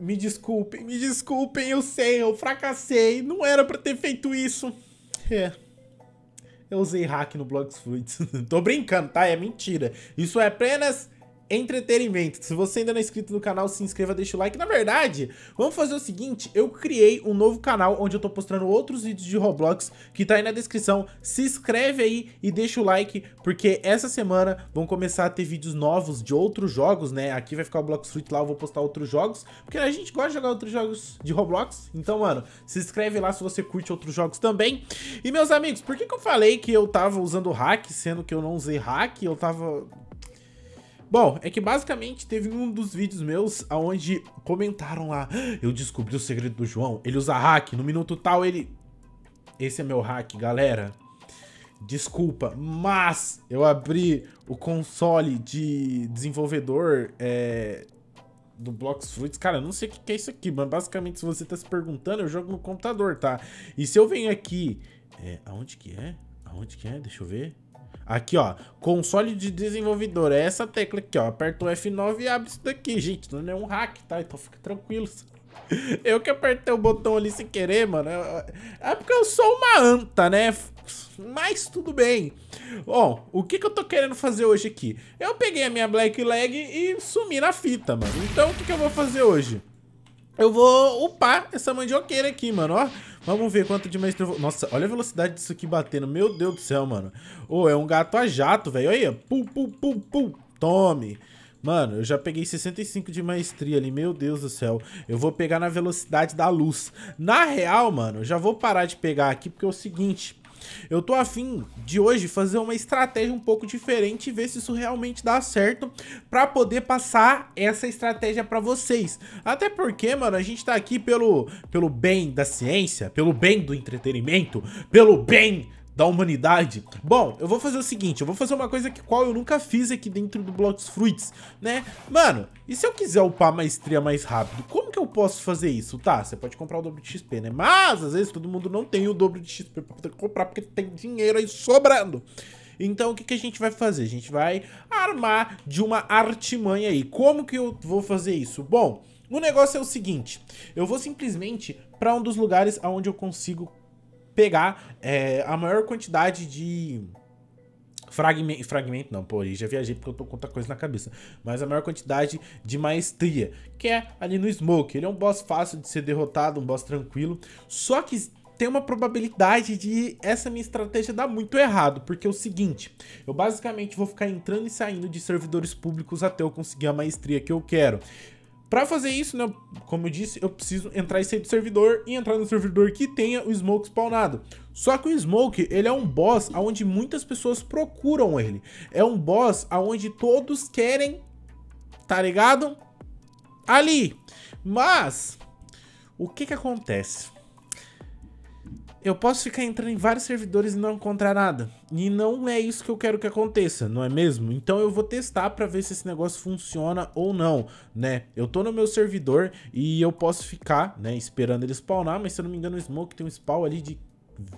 Me desculpem, me desculpem, eu sei, eu fracassei. Não era pra ter feito isso. É. Eu usei hack no Blogs Fluids. Tô brincando, tá? É mentira. Isso é apenas entretenimento. Se você ainda não é inscrito no canal, se inscreva, deixa o like. Na verdade, vamos fazer o seguinte, eu criei um novo canal onde eu tô postando outros vídeos de Roblox, que tá aí na descrição. Se inscreve aí e deixa o like, porque essa semana vão começar a ter vídeos novos de outros jogos, né? Aqui vai ficar o Blox Fruit, lá eu vou postar outros jogos, porque a gente gosta de jogar outros jogos de Roblox. Então, mano, se inscreve lá se você curte outros jogos também. E, meus amigos, por que que eu falei que eu tava usando hack, sendo que eu não usei hack? Eu tava Bom, é que basicamente teve um dos vídeos meus aonde comentaram lá, ah, eu descobri o segredo do João, ele usa hack, no minuto tal ele... Esse é meu hack, galera. Desculpa, mas eu abri o console de desenvolvedor é, do Blox Fruits. Cara, eu não sei o que é isso aqui, mas basicamente se você tá se perguntando, eu jogo no computador, tá? E se eu venho aqui... É, aonde que é? Aonde que é? Deixa eu ver. Aqui, ó, console de desenvolvedor. É essa tecla aqui, ó. Aperta o F9 e abre isso daqui, gente. Não é um hack, tá? Então fica tranquilo. Eu que apertei o botão ali sem querer, mano. É porque eu sou uma anta, né? Mas tudo bem. Bom, o que, que eu tô querendo fazer hoje aqui? Eu peguei a minha Black Leg e sumi na fita, mano. Então, o que, que eu vou fazer hoje? Eu vou upar essa mandioqueira aqui, mano, ó. Vamos ver quanto de eu vou... Nossa, olha a velocidade disso aqui batendo. Meu Deus do céu, mano. Ô, oh, é um gato a jato, velho. Olha aí, pum, pum, pum, pum. Tome. Mano, eu já peguei 65 de maestria ali, meu Deus do céu. Eu vou pegar na velocidade da luz. Na real, mano, eu já vou parar de pegar aqui, porque é o seguinte... Eu tô afim de hoje fazer uma estratégia um pouco diferente e ver se isso realmente dá certo para poder passar essa estratégia para vocês. Até porque, mano, a gente tá aqui pelo, pelo bem da ciência, pelo bem do entretenimento, pelo bem da humanidade. Bom, eu vou fazer o seguinte, eu vou fazer uma coisa que qual eu nunca fiz aqui dentro do Blox Fruits, né? Mano, e se eu quiser upar maestria mais rápido? eu posso fazer isso? Tá, você pode comprar o dobro de XP, né? Mas, às vezes, todo mundo não tem o dobro de XP pra poder comprar, porque tem dinheiro aí sobrando. Então, o que, que a gente vai fazer? A gente vai armar de uma artimanha aí. Como que eu vou fazer isso? Bom, o negócio é o seguinte. Eu vou simplesmente pra um dos lugares onde eu consigo pegar é, a maior quantidade de Fragmento, fragmento não, pô, aí já viajei porque eu tô com outra coisa na cabeça. Mas a maior quantidade de maestria, que é ali no Smoke. Ele é um boss fácil de ser derrotado, um boss tranquilo. Só que tem uma probabilidade de essa minha estratégia dar muito errado, porque é o seguinte, eu basicamente vou ficar entrando e saindo de servidores públicos até eu conseguir a maestria que eu quero. Para fazer isso, né, como eu disse, eu preciso entrar e sair do servidor e entrar no servidor que tenha o Smoke spawnado. Só que o Smoke, ele é um boss aonde muitas pessoas procuram ele. É um boss aonde todos querem, tá ligado? Ali. Mas, o que que acontece? eu posso ficar entrando em vários servidores e não encontrar nada. E não é isso que eu quero que aconteça, não é mesmo? Então eu vou testar para ver se esse negócio funciona ou não, né? Eu tô no meu servidor e eu posso ficar, né, esperando ele spawnar, mas se eu não me engano o Smoke tem um spawn ali de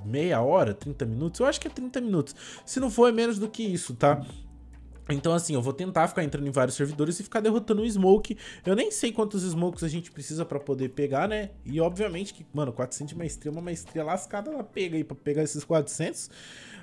meia hora, 30 minutos, eu acho que é 30 minutos. Se não for, é menos do que isso, tá? Então, assim, eu vou tentar ficar entrando em vários servidores e ficar derrotando o Smoke. Eu nem sei quantos Smokes a gente precisa pra poder pegar, né? E, obviamente, que, mano, 400 de maestria uma maestria lascada. Ela pega aí pra pegar esses 400.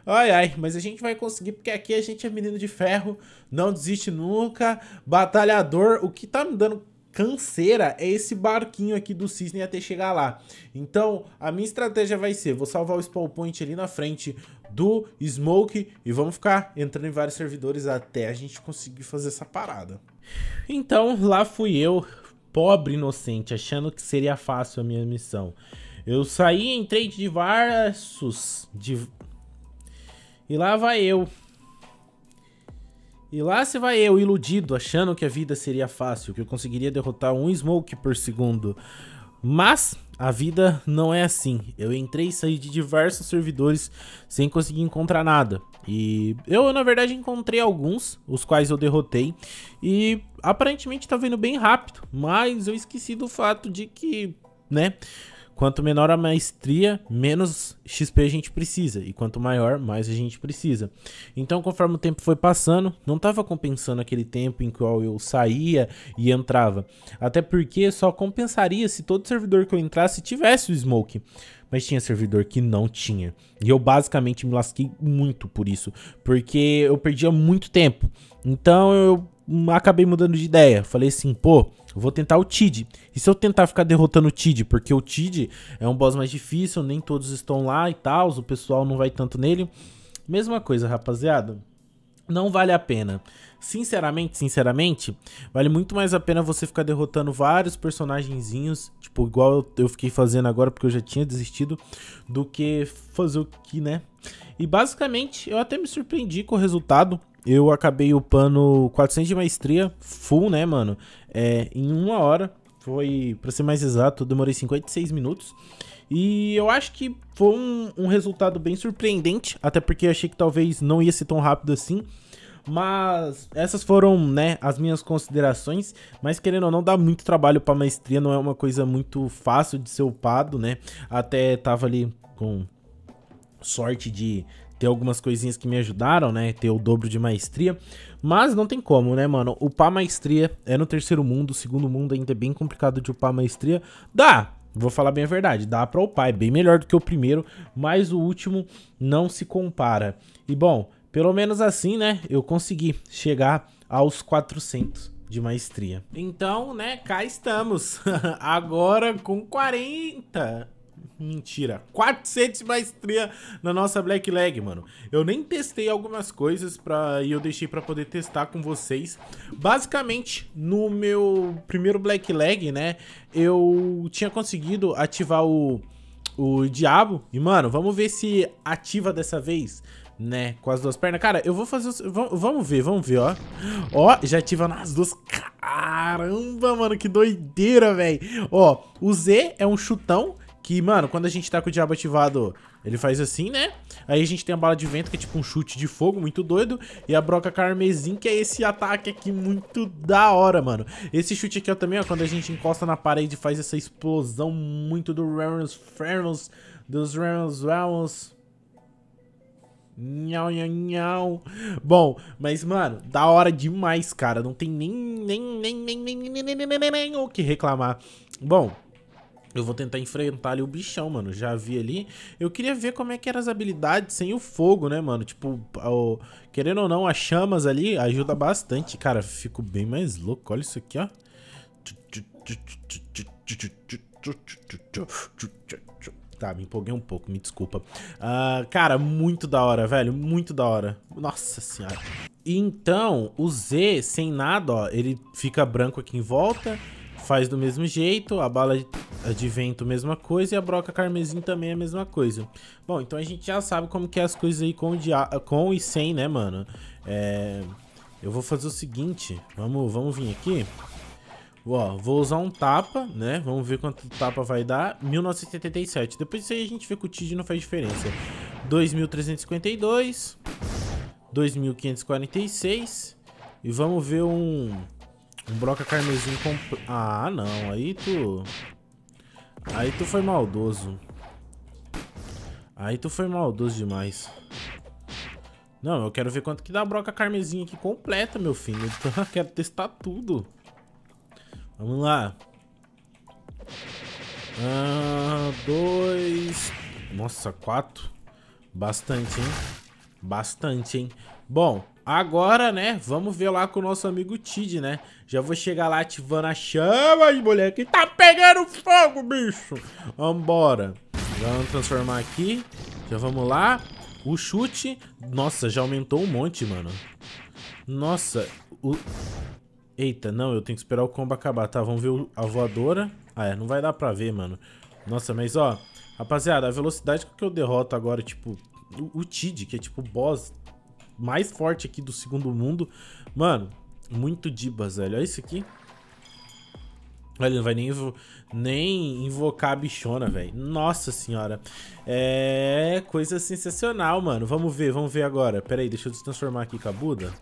Ai, ai, mas a gente vai conseguir, porque aqui a gente é menino de ferro. Não desiste nunca. Batalhador. O que tá me dando canseira é esse barquinho aqui do Cisne até chegar lá. Então, a minha estratégia vai ser, vou salvar o spawn point ali na frente do Smoke e vamos ficar entrando em vários servidores até a gente conseguir fazer essa parada. Então lá fui eu, pobre inocente, achando que seria fácil a minha missão. Eu saí, entrei de diversos... de... e lá vai eu. E lá se vai eu, iludido, achando que a vida seria fácil, que eu conseguiria derrotar um Smoke por segundo. Mas a vida não é assim. Eu entrei e saí de diversos servidores sem conseguir encontrar nada. E eu, na verdade, encontrei alguns, os quais eu derrotei. E aparentemente tá vindo bem rápido, mas eu esqueci do fato de que, né? Quanto menor a maestria, menos XP a gente precisa. E quanto maior, mais a gente precisa. Então, conforme o tempo foi passando, não estava compensando aquele tempo em que eu saía e entrava. Até porque só compensaria se todo servidor que eu entrasse tivesse o smoke. Mas tinha servidor que não tinha. E eu basicamente me lasquei muito por isso. Porque eu perdia muito tempo. Então eu acabei mudando de ideia. Falei assim, pô, vou tentar o Tid. E se eu tentar ficar derrotando o Tid? Porque o Tid é um boss mais difícil, nem todos estão lá e tal, o pessoal não vai tanto nele. Mesma coisa, rapaziada. Não vale a pena. Sinceramente, sinceramente, vale muito mais a pena você ficar derrotando vários personagenzinhos, tipo, igual eu fiquei fazendo agora, porque eu já tinha desistido, do que fazer o que, né? E basicamente, eu até me surpreendi com o resultado eu acabei upando 400 de maestria, full, né, mano? É, em uma hora, foi, pra ser mais exato, demorei 56 minutos. E eu acho que foi um, um resultado bem surpreendente, até porque achei que talvez não ia ser tão rápido assim. Mas essas foram, né, as minhas considerações. Mas querendo ou não, dá muito trabalho pra maestria, não é uma coisa muito fácil de ser upado, né? Até tava ali com sorte de ter algumas coisinhas que me ajudaram, né? Ter o dobro de maestria. Mas não tem como, né, mano? Upar maestria é no terceiro mundo, segundo mundo ainda é bem complicado de upar maestria. Dá! Vou falar bem a verdade, dá pra upar, é bem melhor do que o primeiro, mas o último não se compara. E bom, pelo menos assim, né, eu consegui chegar aos 400 de maestria. Então, né, cá estamos, agora com 40. Mentira. 400 maestria na nossa Black Leg, mano. Eu nem testei algumas coisas pra... e eu deixei pra poder testar com vocês. Basicamente, no meu primeiro Black Leg, né, eu tinha conseguido ativar o, o Diabo. E, mano, vamos ver se ativa dessa vez né? Com as duas pernas. Cara, eu vou fazer... Os... Vamos ver, vamos ver, ó. Ó, já ativa nas duas... Caramba, mano, que doideira, velho. Ó, o Z é um chutão, que, mano, quando a gente tá com o diabo ativado, ele faz assim, né? Aí a gente tem a bala de vento, que é tipo um chute de fogo, muito doido. E a broca carmesim, que é esse ataque aqui muito da hora, mano. Esse chute aqui, ó, também, ó, quando a gente encosta na parede, faz essa explosão muito do Realms Fernos, dos Realms Realms... Nhau, nhau, nhau. Bom, mas, mano, da hora demais, cara. Não tem nem, nem, nem, nem, nem, nem, nem, nem, nem, nem, nem o que reclamar. Bom... Eu vou tentar enfrentar ali o bichão, mano. Já vi ali. Eu queria ver como é que eram as habilidades sem o fogo, né, mano? Tipo, querendo ou não, as chamas ali ajuda bastante. Cara, fico bem mais louco. Olha isso aqui, ó. Tá, me empolguei um pouco, me desculpa. Uh, cara, muito da hora, velho. Muito da hora. Nossa senhora. Então, o Z, sem nada, ó, ele fica branco aqui em volta. Faz do mesmo jeito. A bala Advento, mesma coisa, e a broca carmesim também é a mesma coisa. Bom, então a gente já sabe como que é as coisas aí com, dia com e sem, né, mano? É... Eu vou fazer o seguinte, vamos, vamos vir aqui. Ó, vou usar um tapa, né? Vamos ver quanto tapa vai dar. 1977. Depois disso aí a gente vê que o TID não faz diferença. 2352. 2546. E vamos ver um... Um broca carmesim... Ah, não. Aí tu... Aí tu foi maldoso. Aí tu foi maldoso demais. Não, eu quero ver quanto que dá a broca carmesinha aqui completa, meu filho. Então eu quero testar tudo. Vamos lá. Ah, dois... Nossa, quatro. Bastante, hein? Bastante, hein? Bom, Agora, né, vamos ver lá com o nosso amigo Tid, né? Já vou chegar lá ativando a chama, moleque. Tá pegando fogo, bicho! Vambora. vamos transformar aqui. Já vamos lá. O chute... Nossa, já aumentou um monte, mano. Nossa, o... Eita, não, eu tenho que esperar o combo acabar, tá? Vamos ver a voadora. Ah, é, não vai dar pra ver, mano. Nossa, mas ó, rapaziada, a velocidade com que eu derroto agora, tipo, o Tid, que é tipo boss mais forte aqui do segundo mundo. Mano, muito dibas, velho. Olha isso aqui. Olha, ele não vai nem, invo nem invocar a bichona, velho. Nossa senhora. É coisa sensacional, mano. Vamos ver, vamos ver agora. Pera aí, deixa eu transformar aqui com a Buda.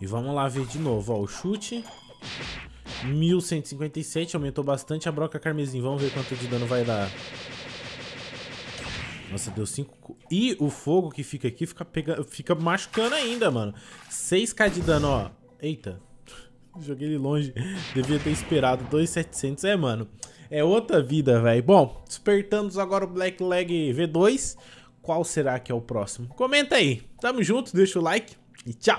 E vamos lá ver de novo, ó. O chute. 1157, aumentou bastante a broca carmesim. Vamos ver quanto de dano vai dar. Nossa, deu 5. E o fogo que fica aqui fica, pega... fica machucando ainda, mano. 6k de dano, ó. Eita. Joguei ele longe. Devia ter esperado. 2,700. É, mano. É outra vida, velho. Bom, despertamos agora o Black Leg V2. Qual será que é o próximo? Comenta aí. Tamo junto, deixa o like e tchau.